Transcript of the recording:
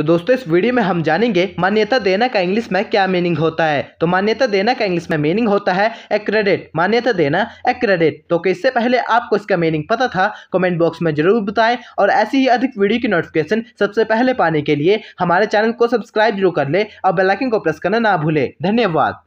तो दोस्तों इस वीडियो में हम जानेंगे मान्यता देना का इंग्लिश में क्या मीनिंग होता है तो मान्यता देना का इंग्लिश में मीनिंग होता है एक्रेडिट मान्यता देना एक्रेडिट तो इससे पहले आपको इसका मीनिंग पता था कमेंट बॉक्स में जरूर बताएं और ऐसी ही अधिक वीडियो की नोटिफिकेशन सबसे पहले पाने के लिए हमारे चैनल को सब्सक्राइब जरूर कर ले और बेलाइकिन को प्रेस करना ना भूले धन्यवाद